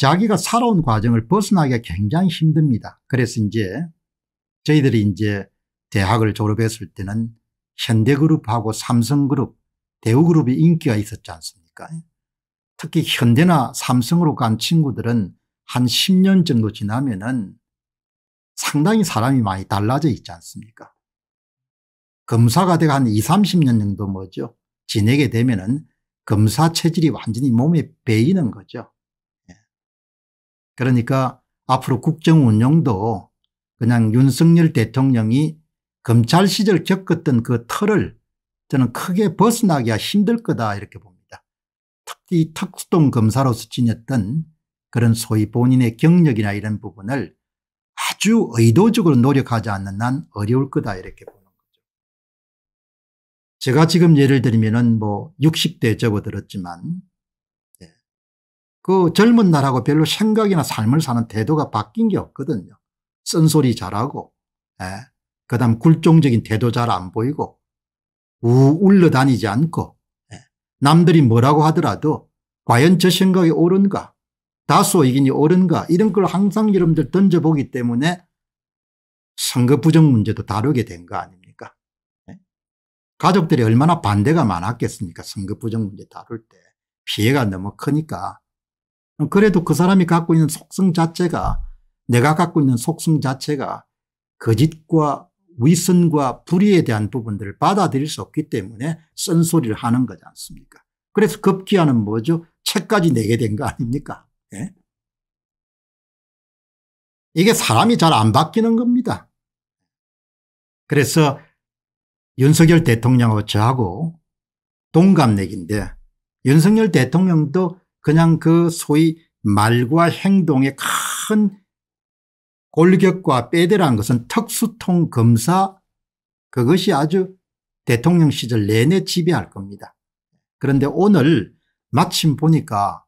자기가 살아온 과정을 벗어나기가 굉장히 힘듭니다. 그래서 이제 저희들이 이제 대학을 졸업했을 때는 현대그룹하고 삼성그룹 대우그룹이 인기가 있었지 않습니까 특히 현대나 삼성으로 간 친구들은 한 10년 정도 지나면 은 상당히 사람이 많이 달라져 있지 않습니까 검사가 돼가 한 20, 30년 정도 뭐죠 지내게 되면 은 검사 체질이 완전히 몸에 배이는 거죠 그러니까 앞으로 국정운영도 그냥 윤석열 대통령이 검찰 시절 겪었던 그 털을 저는 크게 벗어나기가 힘들 거다 이렇게 봅니다. 특히 탁수동 검사로서 지녔던 그런 소위 본인의 경력이나 이런 부분을 아주 의도적으로 노력하지 않는 난 어려울 거다 이렇게 보는 거죠. 제가 지금 예를 들면 은뭐 60대 접어들었지만 그 젊은 날하고 별로 생각이나 삶을 사는 태도가 바뀐 게 없거든요. 쓴소리 잘하고 예. 그 다음 굴종적인 태도 잘 안 보이고 우 울러다니지 않고 에. 예. 남들이 뭐라고 하더라도 과연 저 생각이 옳은가 다수 의견이 옳은가 이런 걸 항상 여러분들 던져보기 때문에 선거 부정 문제도 다루게 된 거 아닙니까 에? 예. 가족들이 얼마나 반대가 많았겠습니까 선거 부정 문제 다룰 때 피해가 너무 크니까 그래도 그 사람이 갖고 있는 속성 자체가 내가 갖고 있는 속성 자체가 거짓과 위선과 불의에 대한 부분들을 받아들일 수 없기 때문에 쓴소리를 하는 거지 않습니까 그래서 급기야는 뭐죠 책까지 내게 된 거 아닙니까 예? 이게 사람이 잘 안 바뀌는 겁니다 그래서 윤석열 대통령하고 저하고 동갑내기인데 윤석열 대통령도 그냥 그 소위 말과 행동의 큰 골격과 빼대라는 것은 특수통 검사 그것이 아주 대통령 시절 내내 지배할 겁니다. 그런데 오늘 마침 보니까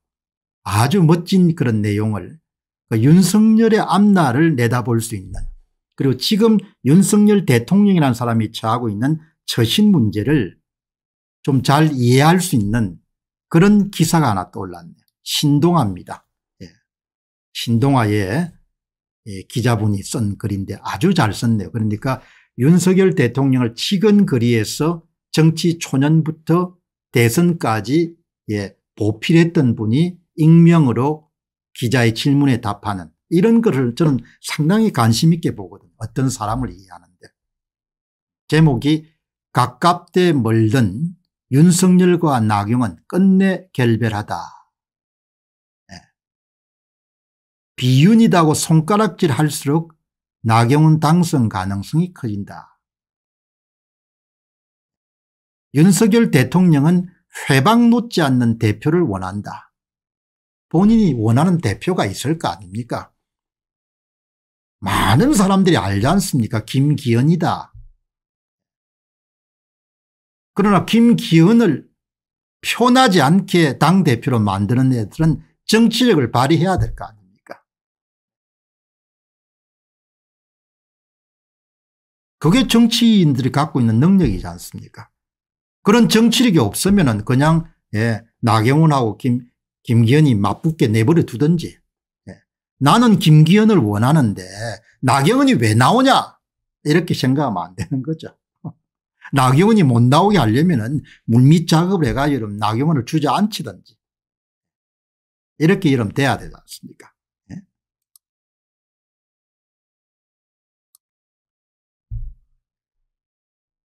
아주 멋진 그런 내용을 그 윤석열의 앞날을 내다볼 수 있는 그리고 지금 윤석열 대통령이라는 사람이 처하고 있는 처신 문제를 좀 잘 이해할 수 있는 그런 기사가 하나 떠올랐네요. 신동아입니다. 예. 신동아의 예, 기자분이 쓴 글인데 아주 잘 썼네요. 그러니까 윤석열 대통령을 치근거리에서 정치 초년부터 대선까지 예, 보필했던 분이 익명으로 기자의 질문에 답하는 이런 글을 저는 상당히 관심 있게 보거든요. 어떤 사람을 이해하는데. 제목이 가깝되 멀든 윤석열과 나경은 끝내 결별하다. 네. 비윤이다고 손가락질 할수록 나경은 당선 가능성이 커진다. 윤석열 대통령은 회방 놓지 않는 대표를 원한다. 본인이 원하는 대표가 있을 거 아닙니까? 많은 사람들이 알지 않습니까? 김기현이다. 그러나 김기현을 표나지 않게 당대표로 만드는 애들은 정치력을 발휘해야 될 거 아닙니까 그게 정치인들이 갖고 있는 능력이지 않습니까 그런 정치력이 없으면 그냥 예, 나경원하고 김, 김기현이 맞붙게 내버려 두든지 예. 나는 김기현을 원하는데 나경원이 왜 나오냐 이렇게 생각하면 안 되는 거죠. 낙경원이못 나오게 하려면은 물밑 작업을 해가지고 이런 나경원을 주저앉히든지 이렇게 이름 돼야 되지 않습니까? 예?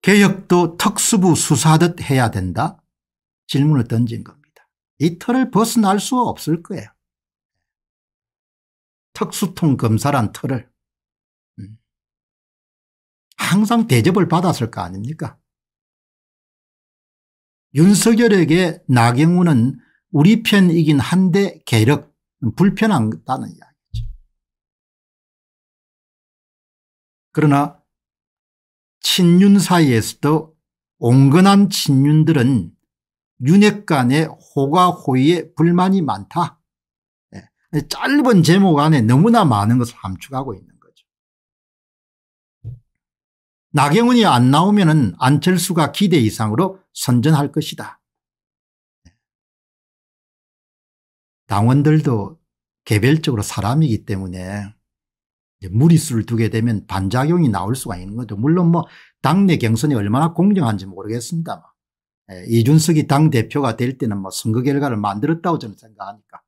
개혁도 특수부 수사듯 해야 된다? 질문을 던진 겁니다. 이 틀을 벗어날 수 없을 거예요. 특수통 검사란 틀을. 항상 대접을 받았을 거 아닙니까? 윤석열에게 나경우는 우리 편이긴 한데 계력 불편한다는 이야기죠. 그러나 친윤 사이에서도 온건한 친윤들은 윤핵관의 호가호의에 불만이 많다. 예, 짧은 제목 안에 너무나 많은 것을 함축하고 있는 나경원이 안 나오면 안철수가 기대 이상으로 선전할 것이다. 당원들도 개별적으로 사람이기 때문에 무리수를 두게 되면 반작용이 나올 수가 있는 거죠. 물론 뭐 당내 경선이 얼마나 공정한지 모르겠습니다만 예, 이준석이 당대표가 될 때는 뭐 선거 결과를 만들었다고 저는 생각하니까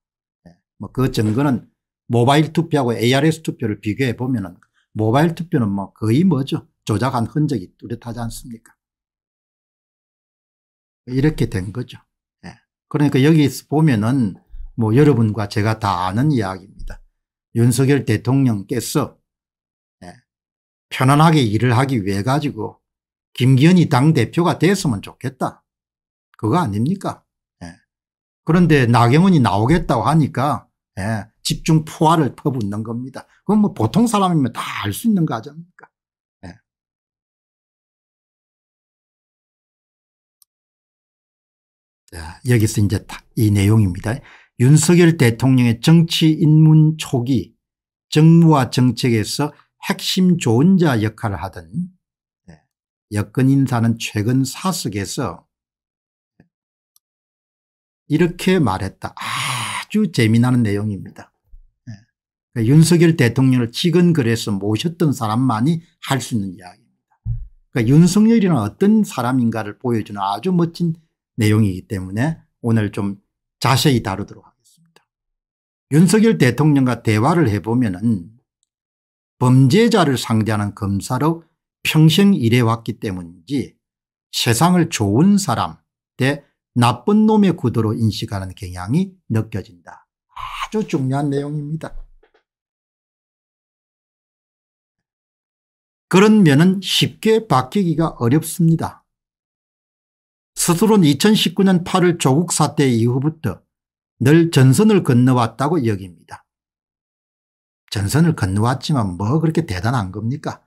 예, 뭐그 증거는 모바일 투표하고 ARS 투표를 비교해 보면 모바일 투표는 뭐 거의 뭐죠. 조작한 흔적이 뚜렷하지 않습니까? 이렇게 된 거죠. 예. 그러니까 여기서 보면은 뭐 여러분과 제가 다 아는 이야기입니다. 윤석열 대통령께서 예, 편안하게 일을 하기 위해 가지고 김기현이 당대표가 됐으면 좋겠다. 그거 아닙니까? 예. 그런데 나경원이 나오겠다고 하니까 집중 포화를 퍼붓는 겁니다. 그건 뭐 보통 사람이면 다 알 수 있는 거 아닙니까? 자, 여기서 이제 이 내용입니다. 윤석열 대통령의 정치 입문 초기 정무와 정책에서 핵심 조언자 역할을 하던 네, 여권 인사는 최근 사석에서 이렇게 말했다. 아주 재미나는 내용입니다. 네, 그러니까 윤석열 대통령을 직원글에서 모셨던 사람만이 할 수 있는 이야기입니다. 그러니까 윤석열이란 어떤 사람인가를 보여주는 아주 멋진 내용이기 때문에 오늘 좀 자세히 다루도록 하겠습니다. 윤석열 대통령과 대화를 해보면 은 범죄자를 상대하는 검사로 평생 일해왔기 때문인지 세상을 좋은 사람 대 나쁜 놈의 구도로 인식하는 경향이 느껴진다. 아주 중요한 내용입니다. 그런 면은 쉽게 바뀌기가 어렵습니다. 스스로는 2019년 8월 조국 사태 이후부터 늘 전선을 건너왔다고 여깁니다. 전선을 건너왔지만 뭐 그렇게 대단한 겁니까?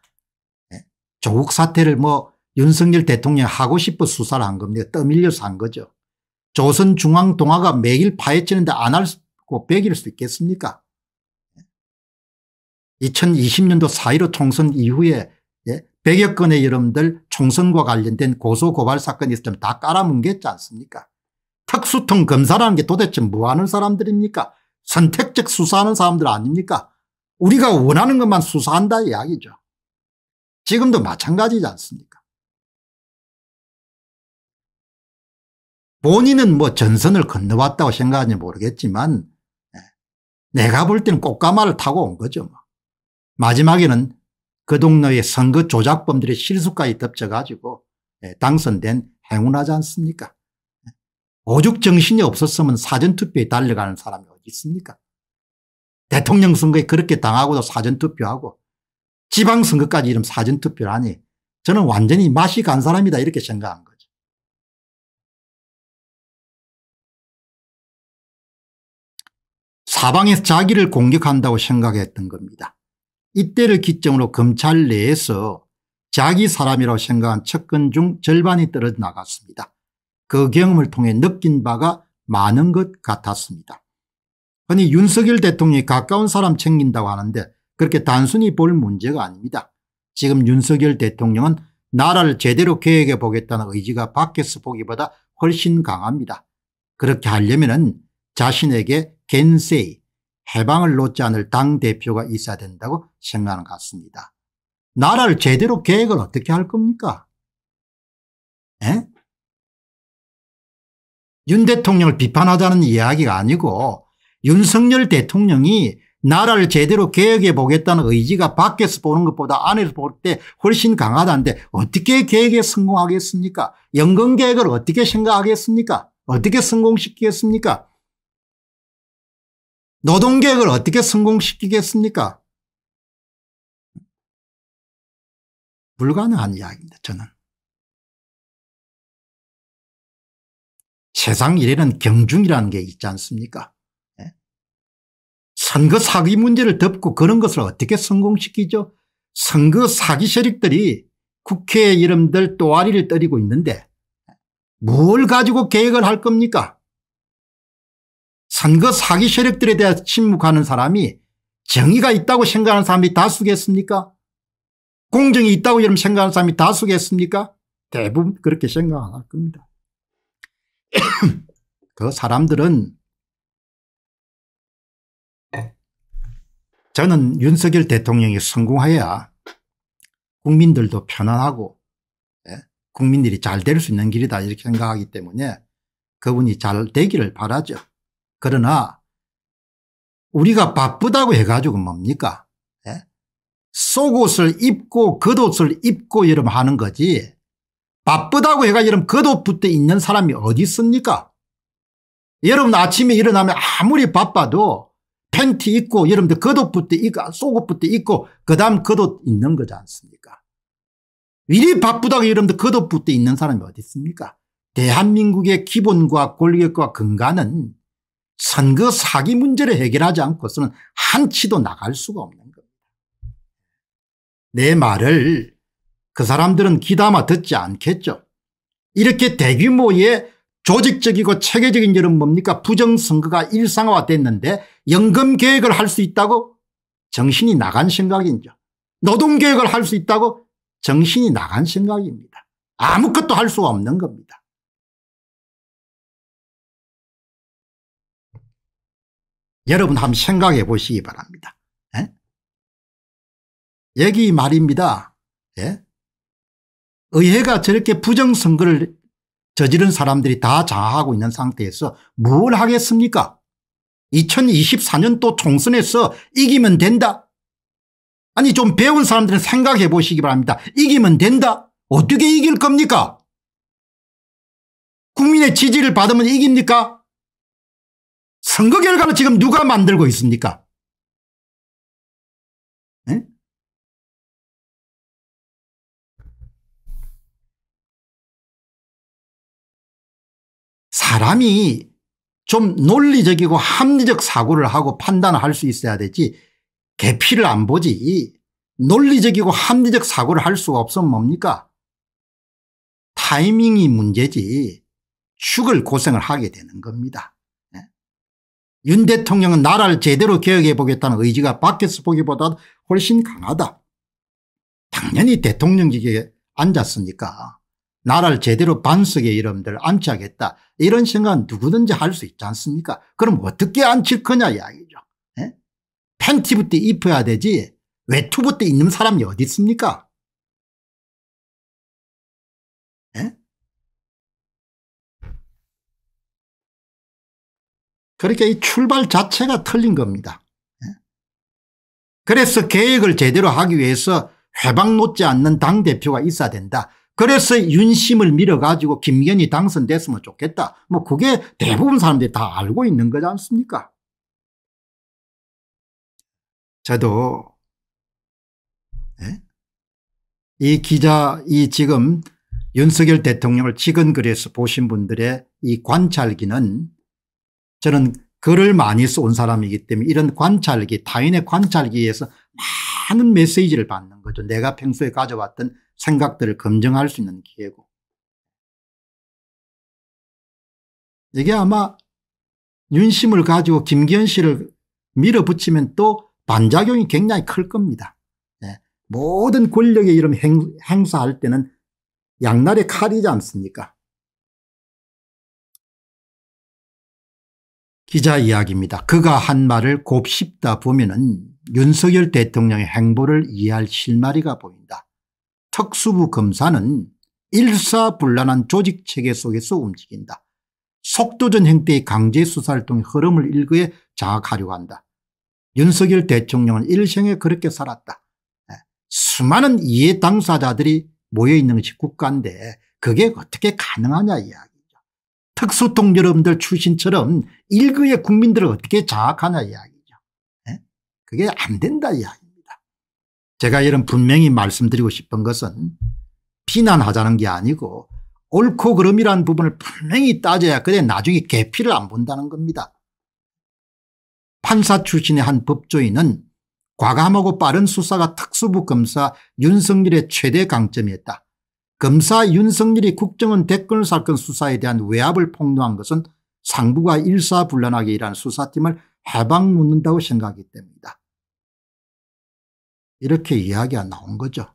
예? 조국 사태를 뭐 윤석열 대통령 하고 싶어 수사를 한 겁니다. 떠밀려서 한 거죠. 조선중앙동화가 매일 파헤치는데 안할 하고 배길 수 있겠습니까? 2020년도 예? 4.15 총선 이후에 100여 건의 여러분들 총선과 관련된 고소고발 사건이 있으면 다 깔아뭉갰지 않습니까 특수통 검사라는 게 도대체 뭐하는 사람들입니까 선택적 수사하는 사람들 아닙니까 우리가 원하는 것만 수사한다 이야기죠 지금도 마찬가지지 않습니까 본인은 뭐 전선을 건너왔다고 생각하는지 모르겠지만 예, 내가 볼 때는 꽃가마를 타고 온 거죠. 뭐. 마지막에는 그동네의 선거 조작범들의 실수까지 덮쳐가지고 예, 당선된 행운하지 않습니까? 예, 오죽 정신이 없었으면 사전투표에 달려가는 사람이 어디 있습니까? 대통령 선거에 그렇게 당하고도 사전투표하고 지방선거까지 이런 사전투표를 하니 저는 완전히 맛이 간 사람이다 이렇게 생각한 거죠. 사방에서 자기를 공격한다고 생각했던 겁니다. 이때를 기점으로 검찰 내에서 자기 사람이라고 생각한 측근 중 절반이 떨어져 나갔습니다. 그 경험을 통해 느낀 바가 많은 것 같았습니다. 흔히 윤석열 대통령이 가까운 사람 챙긴다고 하는데 그렇게 단순히 볼 문제가 아닙니다. 지금 윤석열 대통령은 나라를 제대로 계획해 보겠다는 의지가 밖에서 보기보다 훨씬 강합니다. 그렇게 하려면 자신에게 겐세이 해방을 놓지 않을 당대표가 있어야 된다고 생각하는 것 같습니다. 나라를 제대로 계획을 어떻게 할 겁니까? 에? 윤 대통령을 비판하자는 이야기가 아니고 윤석열 대통령이 나라를 제대로 계획해 보겠다는 의지가 밖에서 보는 것보다 안에서 볼 때 훨씬 강하다는데 어떻게 계획에 성공하겠습니까? 연금 계획을 어떻게 생각하겠습니까? 어떻게 성공시키겠습니까? 노동계획을 어떻게 성공시키겠습니까? 불가능한 이야기입니다. 저는. 세상 일에는 경중이라는 게 있지 않습니까? 예? 선거 사기 문제를 덮고 그런 것을 어떻게 성공시키죠? 선거 사기 세력들이 국회 의 이름들 또아리를 떨리고 있는데 뭘 가지고 계획을 할 겁니까? 선거 사기 세력들에 대해 침묵하는 사람이 정의가 있다고 생각하는 사람이 다수겠습니까 공정이 있다고 여러분 생각하는 사람이 다수겠습니까 대부분 그렇게 생각 안 할 겁니다. 그 사람들은 저는 윤석열 대통령이 성공해야 국민들도 편안하고 예, 국민들이 잘 될 수 있는 길이다 이렇게 생각하기 때문에 그분이 잘 되기를 바라죠. 그러나 우리가 바쁘다고 해가지고 뭡니까? 예? 속옷을 입고 겉옷을 입고 이러 하는 거지 바쁘다고 해가지고 이러 겉옷 붙어 있는 사람이 어디 있습니까? 여러분 아침에 일어나면 아무리 바빠도 팬티 입고 여러분들 겉옷부터 입고 속옷부터 입고 그 다음 겉옷 있는 거지 않습니까 일이 바쁘다고 여러분들 겉옷부터 있는 사람이 어디 있습니까 대한민국의 기본과 권력과 근간은 선거 그 사기 문제를 해결하지 않고서는 한치도 나갈 수가 없는 겁니다. 내 말을 그 사람들은 귀담아 듣지 않겠죠. 이렇게 대규모의 조직적이고 체계적인 일은 뭡니까 부정선거가 일상화됐는데 연금개혁을 할 수 있다고 정신이 나간 생각이죠. 노동개혁을 할 수 있다고 정신이 나간 생각입니다. 아무것도 할 수가 없는 겁니다. 여러분 한번 생각해 보시기 바랍니다. 예? 여기 말입니다. 예? 의회가 저렇게 부정선거를 저지른 사람들이 다 장악하고 있는 상태에서 뭘 하겠습니까? 2024년 또 총선에서 이기면 된다. 아니 좀 배운 사람들은 생각해 보시기 바랍니다. 이기면 된다. 어떻게 이길 겁니까? 국민의 지지를 받으면 이깁니까? 선거 결과를 지금 누가 만들고 있습니까? 네? 사람이 좀 논리적이고 합리적 사고를 하고 판단을 할 수 있어야 되지 개피를 안 보지 논리적이고 합리적 사고를 할 수가 없으면 뭡니까? 타이밍이 문제지 죽을 고생을 하게 되는 겁니다. 윤 대통령은 나라를 제대로 개혁해 보겠다는 의지가 밖에서 보기보다 훨씬 강하다. 당연히 대통령직에 앉았으니까 나라를 제대로 반석에 이름들 앉히겠다 이런 생각은 누구든지 할 수 있지 않습니까 그럼 어떻게 앉힐 거냐 이야기죠. 에? 예? 팬티부터 입혀야 되지 외투부터 입는 사람이 어디 있습니까 그렇게이 출발 자체가 틀린 겁니다. 예. 그래서 계획을 제대로 하기 위해서 회방 놓지 않는 당대표가 있어야 된다. 그래서 윤심을 밀어가지고 김건희 당선됐으면 좋겠다. 뭐 그게 대부분 사람들이 다 알고 있는 거지 않습니까? 저도 네? 이 기자 이 지금 윤석열 대통령을 직언글에서 보신 분들의 이 관찰기는 저는 글을 많이 써온 사람이기 때문에 이런 관찰기 타인의 관찰기에서 많은 메시지를 받는 거죠. 내가 평소에 가져왔던 생각들을 검증할 수 있는 기회고 이게 아마 윤심을 가지고 김기현 씨를 밀어붙이면 또 반작용이 굉장히 클 겁니다. 네. 모든 권력의 이름 행, 행사할 때는 양날의 칼이지 않습니까 기자 이야기입니다. 그가 한 말을 곱씹다 보면은 윤석열 대통령의 행보를 이해할 실마리가 보인다. 특수부 검사는 일사불란한 조직 체계 속에서 움직인다. 속도전 행태의 강제 수사를 통해 흐름을 일그에 장악하려고 한다. 윤석열 대통령은 일생에 그렇게 살았다. 예, 수많은 이해 당사자들이 모여있는 것이 국가인데 그게 어떻게 가능하냐 이야기. 특수통 여러분들 출신처럼 일그의 국민들을 어떻게 장악하냐 이야기죠. 네? 그게 안 된다 이야기입니다. 제가 이런 분명히 말씀드리고 싶은 것은 비난하자는 게 아니고 옳고 그름이란 부분을 분명히 따져야 그래 나중에 개피를 안 본다는 겁니다. 판사 출신의 한 법조인은 과감하고 빠른 수사가 특수부 검사 윤석열의 최대 강점이었다. 검사 윤석열이 국정원 댓글 사건 수사에 대한 외압을 폭로한 것은 상부가 일사불란하게 일한 수사팀을 해방 묻는다고 생각하기 때문이다. 이렇게 이야기가 나온 거죠.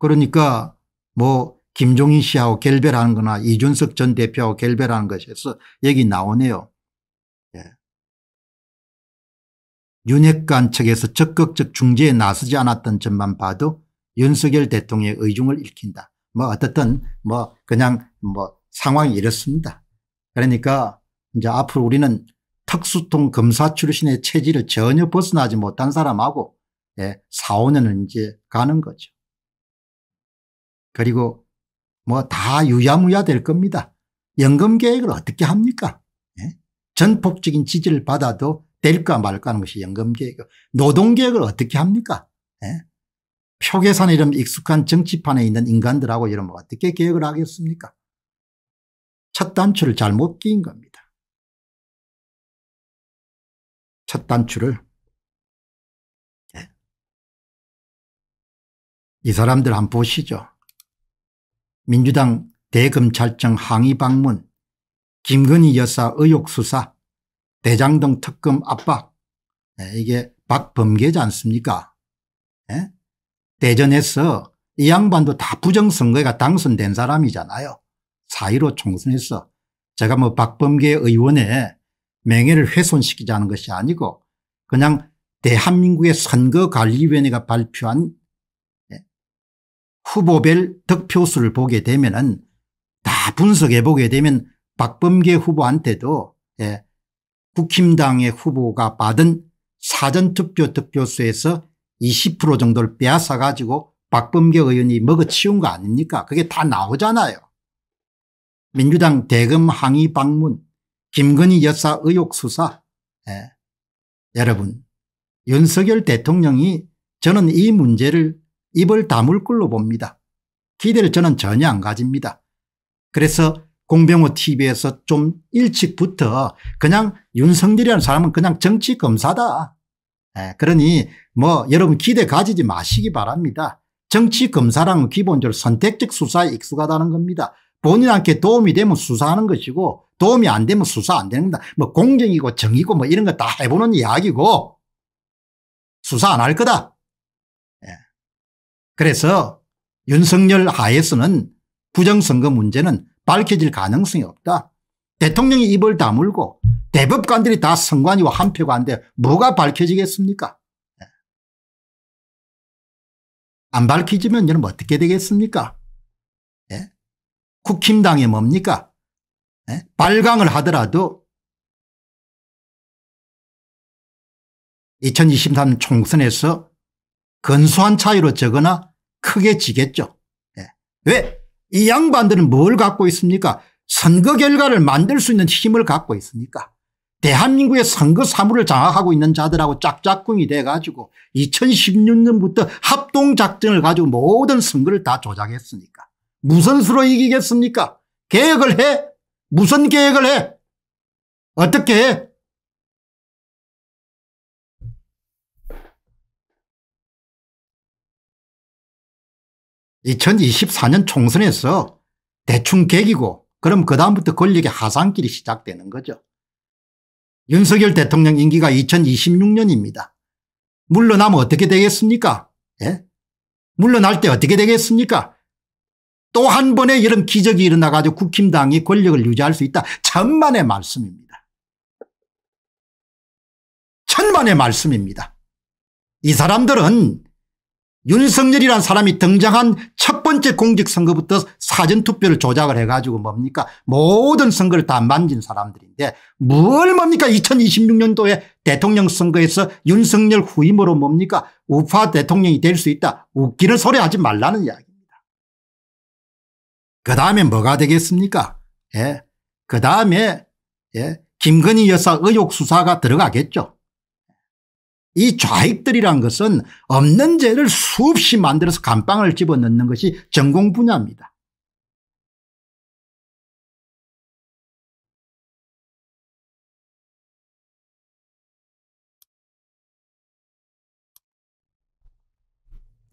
그러니까 뭐 김종인 씨하고 결별하는 거나 이준석 전 대표하고 결별하는 것에서 얘기 나오네요. 예. 윤핵관 측에서 적극적 중재에 나서지 않았던 점만 봐도 윤석열 대통령의 의중을 읽힌다. 뭐 어떻든 뭐 그냥 뭐 상황이 이렇습니다. 그러니까 이제 앞으로 우리는 특수통 검사 출신의 체질을 전혀 벗어나지 못한 사람하고 예, 4, 5년을 이제 가는 거죠. 그리고 뭐 다 유야무야 될 겁니다. 연금 계획을 어떻게 합니까? 예? 전폭적인 지지를 받아도 될까 말까 하는 것이 연금 계획. 노동 계획을 어떻게 합니까? 예? 표계산 이름 익숙한 정치판에 있는 인간들하고 이러면 뭐 어떻게 개혁을 하겠습니까? 첫 단추를 잘못 끼인 겁니다. 첫 단추를 네. 이 사람들 한 번 보시죠. 민주당 대검찰청 항의 방문 김건희 여사 의혹 수사 대장동 특검 압박 네, 이게 박범계지 않습니까? 네? 대전에서 이 양반도 다 부정선거가 당선된 사람이잖아요. 4.15 총선에서 제가 뭐 박범계 의원의 명예를 훼손시키자는 것이 아니고 그냥 대한민국의 선거관리위원회가 발표한 예, 후보별 득표수를 보게 되면 은다 분석해 보게 되면 박범계 후보한테도 예, 국힘당의 후보가 받은 사전투표 득표수에서 20% 정도를 빼앗아 가지고 박범계 의원이 먹어치운 거 아닙니까 그게 다 나오잖아요. 민주당 대금 항의 방문 김건희 여사 의혹 수사 예. 여러분 윤석열 대통령이 저는 이 문제를 입을 다물 걸로 봅니다. 기대를 저는 전혀 안 가집니다. 그래서 공병호 tv에서 좀 일찍부터 그냥 윤석열이라는 사람은 그냥 정치 검사다. 예, 그러니 뭐 여러분 기대 가지지 마시기 바랍니다. 정치 검사랑 기본적으로 선택적 수사에 익숙하다는 겁니다. 본인한테 도움이 되면 수사하는 것이고 도움이 안 되면 수사 안 되는 다뭐 공정이고 정의고 뭐 이런 거 다 해보는 이야기고 수사 안 할 거다. 예. 그래서 윤석열 하에서는 부정선거 문제는 밝혀질 가능성이 없다. 대통령이 입을 다물고 대법관들이 다 선관위와 한 표가 안 돼. 뭐가 밝혀지겠습니까? 예. 안 밝혀지면 여러분 어떻게 되겠습니까? 예? 국힘당이 뭡니까? 예? 발광을 하더라도 2023 총선에서 근소한 차이로 적거나 크게 지겠죠. 예. 왜? 이 양반들은 뭘 갖고 있습니까? 선거 결과를 만들 수 있는 힘을 갖고 있으니까. 대한민국의 선거 사무를 장악하고 있는 자들하고 짝짝꿍이 돼가지고 2016년부터 합동작전을 가지고 모든 선거를 다 조작했으니까. 무슨 수로 이기겠습니까? 계획을 해? 무슨 계획을 해? 어떻게 해? (2024년) 총선에서 대충 계기고 그럼 그다음부터 권력의 하산길이 시작되는 거죠. 윤석열 대통령 임기가 2026년입니다. 물러나면 어떻게 되겠습니까? 예? 물러날 때 어떻게 되겠습니까? 또 한 번의 이런 기적이 일어나가지고 국힘당이 권력을 유지할 수 있다. 천만의 말씀입니다. 천만의 말씀입니다. 이 사람들은 윤석열이란 사람이 등장한 첫 번째 공직선거부터 사전투표를 조작을 해가지고 뭡니까 모든 선거를 다 만진 사람들인데 뭘 뭡니까 2026년도에 대통령 선거에서 윤석열 후임으로 뭡니까 우파 대통령이 될 수 있다 웃기는 소리 하지 말라는 이야기입니다. 그 다음에 뭐가 되겠습니까 예. 그 다음에 예. 김건희 여사 의혹 수사가 들어가겠죠 이 좌익들이란 것은 없는 죄를 수없이 만들어서 감방을 집어넣는 것이 전공 분야입니다.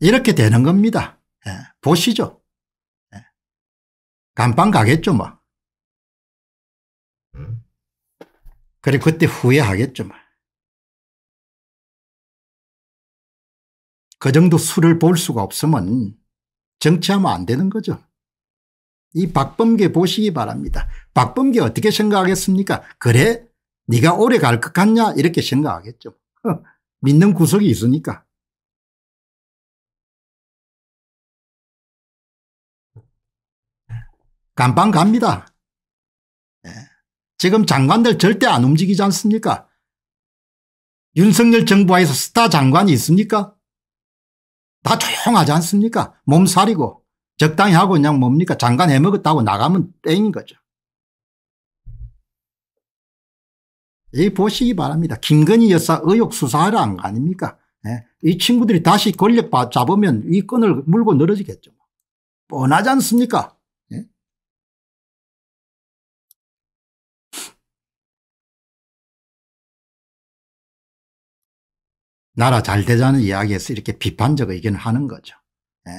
이렇게 되는 겁니다. 예, 보시죠. 예. 감방 가겠죠 뭐. 음? 그리고 그때 후회하겠죠 뭐. 그 정도 수를 볼 수가 없으면 정치하면 안 되는 거죠. 이 박범계 보시기 바랍니다. 박범계 어떻게 생각하겠습니까? 그래 네가 오래 갈 것 같냐 이렇게 생각하겠죠. 믿는 구석이 있으니까. 간판 갑니다. 예. 지금 장관들 절대 안 움직이지 않습니까? 윤석열 정부 하에서 스타 장관이 있습니까? 다 조용하지 않습니까 몸살이고 적당히 하고 그냥 뭡니까 잠깐 해먹었다고 나가면 땡인 거죠. 이 보시기 바랍니다. 김건희 여사 의혹 수사하라 한거 아닙니까 예? 이 친구들이 다시 권력 잡으면 이 끈을 물고 늘어지겠죠. 뭐. 뻔하지 않습니까 나라 잘 되자는 이야기에서 이렇게 비판적 의견을 하는 거죠. 예.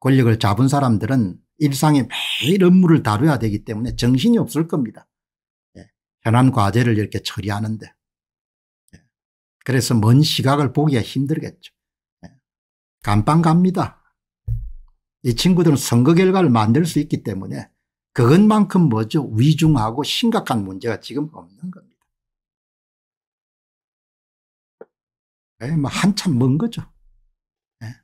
권력을 잡은 사람들은 일상에 매일 업무를 다뤄야 되기 때문에 정신이 없을 겁니다. 예. 현안 과제를 이렇게 처리하는데. 예. 그래서 먼 시각을 보기가 힘들겠죠. 예. 감방 갑니다. 이 친구들은 선거 결과를 만들 수 있기 때문에 그것만큼 뭐죠 위중하고 심각한 문제가 지금 없는 겁니다. 예, 뭐 한참 먼 거죠. 예.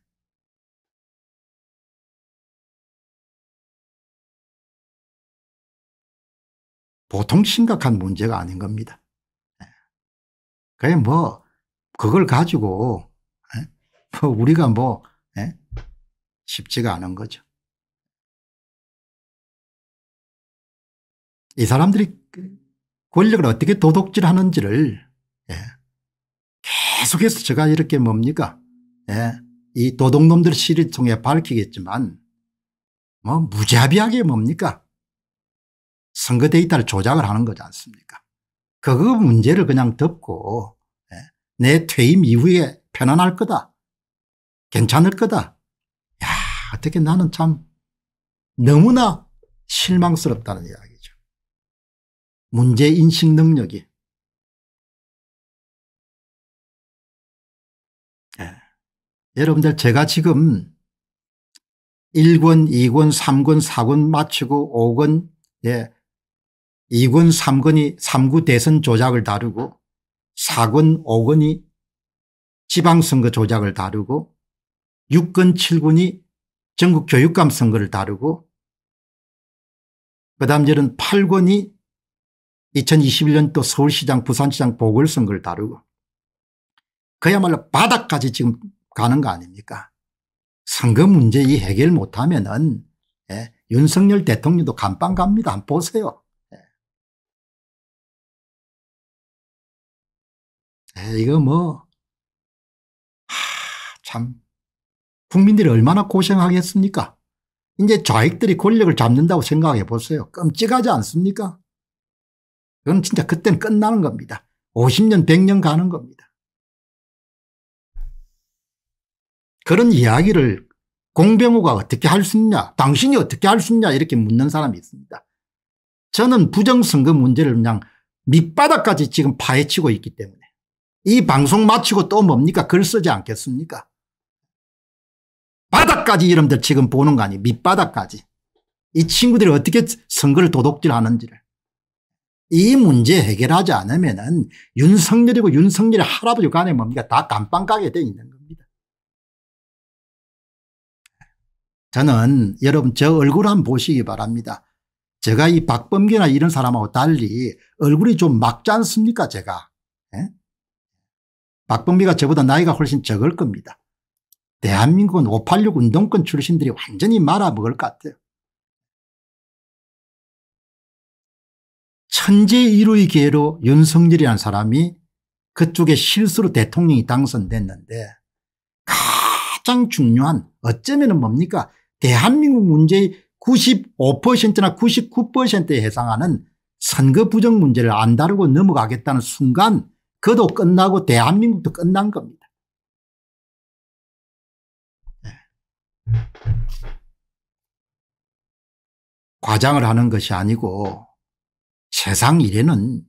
보통 심각한 문제가 아닌 겁니다. 예. 그게 뭐 그걸 가지고 예, 뭐 우리가 뭐 예, 쉽지가 않은 거죠. 이 사람들이 권력을 어떻게 도둑질하는지를 예, 계속해서 제가 이렇게 뭡니까 예. 이 도둑놈들 시를 통해 밝히겠지만 뭐 무자비하게 뭡니까 선거 데이터를 조작을 하는 거지 않습니까 그거 문제를 그냥 덮고 예. 내 퇴임 이후에 편안할 거다 괜찮을 거다 야 어떻게 나는 참 너무나 실망스럽다는 이야기죠 문제인식 능력이 여러분들 제가 지금 1권 2권 3권 4권 마치고 5권 예 2권 3권이 3구 대선 조작을 다루고 4권 5권이 지방선거 조작을 다루고 6권 7권이 전국교육감 선거를 다루고 그 다음 저는 8권이 2 0 2 1년또 서울시장 부산시장 보궐선거를 다루고 그야말로 바닥까지 지금 가는 거 아닙니까? 선거 문제 이 해결 못하면은 예, 윤석열 대통령도 감방 갑니다. 한번 보세요. 예. 예, 이거 뭐, 하, 참, 국민들이 얼마나 고생하겠습니까? 이제 좌익들이 권력을 잡는다고 생각해 보세요. 끔찍하지 않습니까? 그건 진짜 그땐 끝나는 겁니다. 50년, 100년 가는 겁니다. 그런 이야기를 공병호가 어떻게 할 수 있냐 당신이 어떻게 할 수 있냐 이렇게 묻는 사람이 있습니다. 저는 부정선거 문제를 그냥 밑바닥까지 지금 파헤치고 있기 때문에 이 방송 마치고 또 뭡니까 글 쓰지 않겠습니까 바닥까지 이름들 지금 보는 거 아니에요 밑바닥까지 이 친구들이 어떻게 선거를 도둑질하는지를 이 문제 해결하지 않으면 은 윤석열이고 윤석열의 할아버지 간에 뭡니까 다 감방 가게 돼 있는 거예요 저는 여러분 저 얼굴 한번 보시기 바랍니다. 제가 이 박범계나 이런 사람하고 달리 얼굴이 좀 막지 않습니까 제가. 예? 박범계가 저보다 나이가 훨씬 적을 겁니다. 대한민국은 586 운동권 출신들이 완전히 말아먹을 것 같아요. 천재 1루의 기회로 윤석열이라는 사람이 그쪽에 실수로 대통령이 당선됐는데 가장 중요한 어쩌면 은 뭡니까 대한민국 문제의 95%나 99%에 해당하는 선거 부정 문제를 안 다루고 넘어가겠다는 순간 그도 끝나고 대한민국도 끝난 겁니다. 네. 과장을 하는 것이 아니고 세상 일에는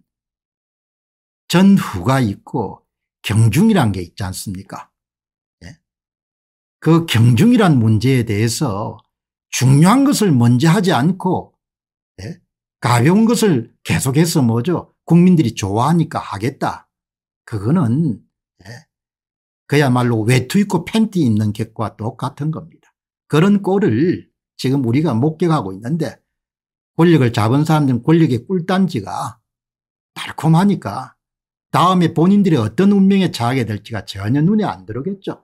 전후가 있고 경중이란 게 있지 않습니까 그 경중이란 문제에 대해서 중요한 것을 먼저 하지 않고 예? 가벼운 것을 계속해서 뭐죠 국민들이 좋아하니까 하겠다. 그거는 예? 그야말로 외투 입고 팬티 입는 객과 똑같은 겁니다. 그런 꼴을 지금 우리가 목격하고 있는데 권력을 잡은 사람들은 권력의 꿀단지가 달콤하니까 다음에 본인들이 어떤 운명에 처하게 될지가 전혀 눈에 안 들어오겠죠.